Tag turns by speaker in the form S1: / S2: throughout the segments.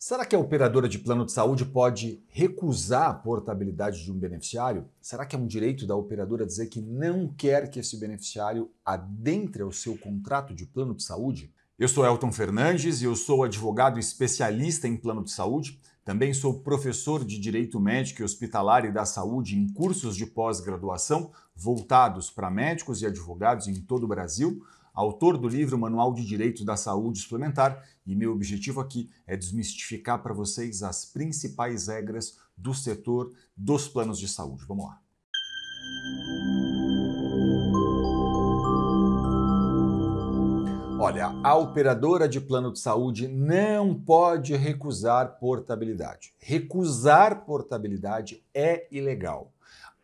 S1: Será que a operadora de plano de saúde pode recusar a portabilidade de um beneficiário? Será que é um direito da operadora dizer que não quer que esse beneficiário adentre ao seu contrato de plano de saúde? Eu sou Elton Fernandes e eu sou advogado especialista em plano de saúde. Também sou professor de Direito Médico e Hospitalar e da Saúde em cursos de pós-graduação voltados para médicos e advogados em todo o Brasil autor do livro Manual de Direitos da Saúde Suplementar, e meu objetivo aqui é desmistificar para vocês as principais regras do setor dos planos de saúde. Vamos lá. Olha, a operadora de plano de saúde não pode recusar portabilidade. Recusar portabilidade é ilegal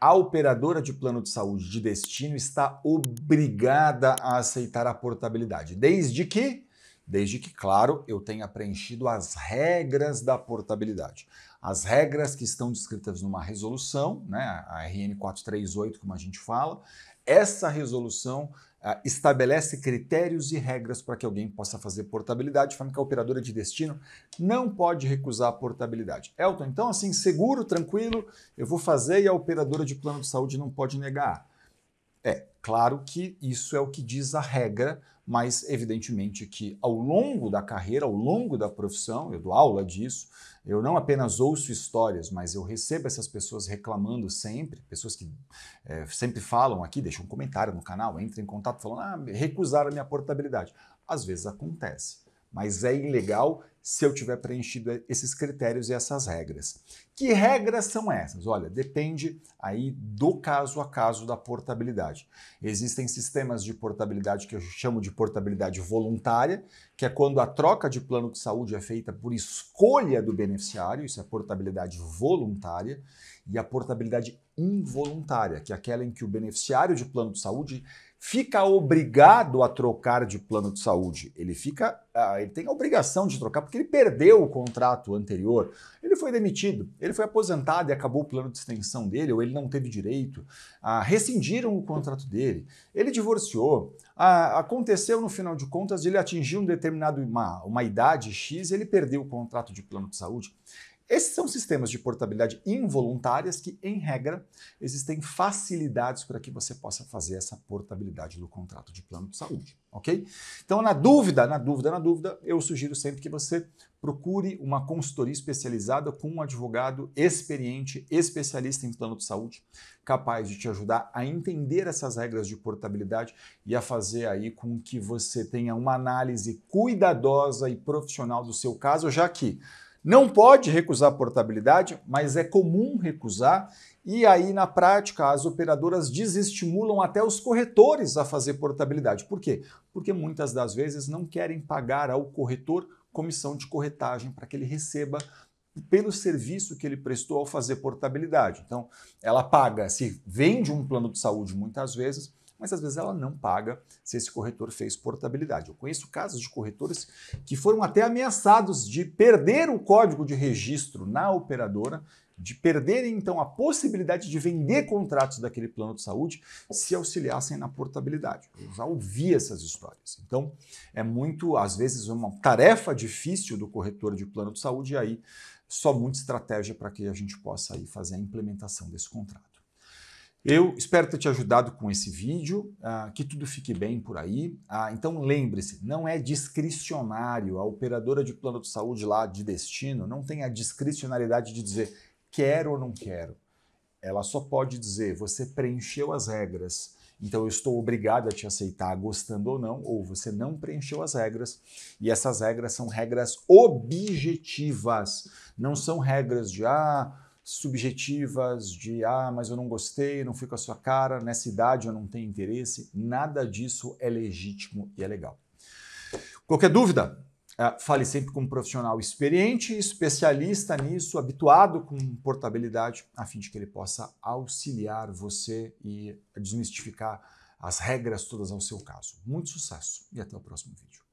S1: a operadora de plano de saúde de destino está obrigada a aceitar a portabilidade, desde que, desde que, claro, eu tenha preenchido as regras da portabilidade. As regras que estão descritas numa resolução, né, a RN 438, como a gente fala, essa resolução ah, estabelece critérios e regras para que alguém possa fazer portabilidade, falando que a operadora de destino não pode recusar a portabilidade. Elton, então assim, seguro, tranquilo, eu vou fazer e a operadora de plano de saúde não pode negar. É, claro que isso é o que diz a regra mas evidentemente que ao longo da carreira, ao longo da profissão, eu dou aula disso, eu não apenas ouço histórias, mas eu recebo essas pessoas reclamando sempre, pessoas que é, sempre falam aqui, deixam um comentário no canal, entram em contato falando, ah, recusaram a minha portabilidade. Às vezes acontece mas é ilegal se eu tiver preenchido esses critérios e essas regras. Que regras são essas? Olha, depende aí do caso a caso da portabilidade. Existem sistemas de portabilidade que eu chamo de portabilidade voluntária, que é quando a troca de plano de saúde é feita por escolha do beneficiário, isso é portabilidade voluntária, e a portabilidade involuntária, que é aquela em que o beneficiário de plano de saúde fica obrigado a trocar de plano de saúde. Ele fica, ah, ele tem a obrigação de trocar porque ele perdeu o contrato anterior. Ele foi demitido, ele foi aposentado e acabou o plano de extensão dele ou ele não teve direito. a rescindiram o contrato dele. Ele divorciou. Ah, aconteceu no final de contas ele atingiu um determinado uma, uma idade x, ele perdeu o contrato de plano de saúde. Esses são sistemas de portabilidade involuntárias que, em regra, existem facilidades para que você possa fazer essa portabilidade no contrato de plano de saúde, ok? Então, na dúvida, na dúvida, na dúvida, eu sugiro sempre que você procure uma consultoria especializada com um advogado experiente, especialista em plano de saúde, capaz de te ajudar a entender essas regras de portabilidade e a fazer aí com que você tenha uma análise cuidadosa e profissional do seu caso, já que não pode recusar portabilidade, mas é comum recusar, e aí na prática as operadoras desestimulam até os corretores a fazer portabilidade. Por quê? Porque muitas das vezes não querem pagar ao corretor comissão de corretagem para que ele receba pelo serviço que ele prestou ao fazer portabilidade. Então, ela paga, se vende um plano de saúde muitas vezes, mas às vezes ela não paga se esse corretor fez portabilidade. Eu conheço casos de corretores que foram até ameaçados de perder o código de registro na operadora, de perderem então a possibilidade de vender contratos daquele plano de saúde se auxiliassem na portabilidade. Eu já ouvi essas histórias. Então, é muito, às vezes, uma tarefa difícil do corretor de plano de saúde e aí só muita estratégia para que a gente possa aí fazer a implementação desse contrato. Eu espero ter te ajudado com esse vídeo, uh, que tudo fique bem por aí. Uh, então lembre-se, não é discricionário. A operadora de plano de saúde lá de destino não tem a discricionariedade de dizer quero ou não quero. Ela só pode dizer você preencheu as regras. Então eu estou obrigado a te aceitar, gostando ou não, ou você não preencheu as regras. E essas regras são regras objetivas, não são regras de ah subjetivas de ah, mas eu não gostei, não fui com a sua cara, nessa idade eu não tenho interesse. Nada disso é legítimo e é legal. Qualquer dúvida, é, fale sempre com um profissional experiente, especialista nisso, habituado com portabilidade, a fim de que ele possa auxiliar você e desmistificar as regras todas ao seu caso. Muito sucesso e até o próximo vídeo.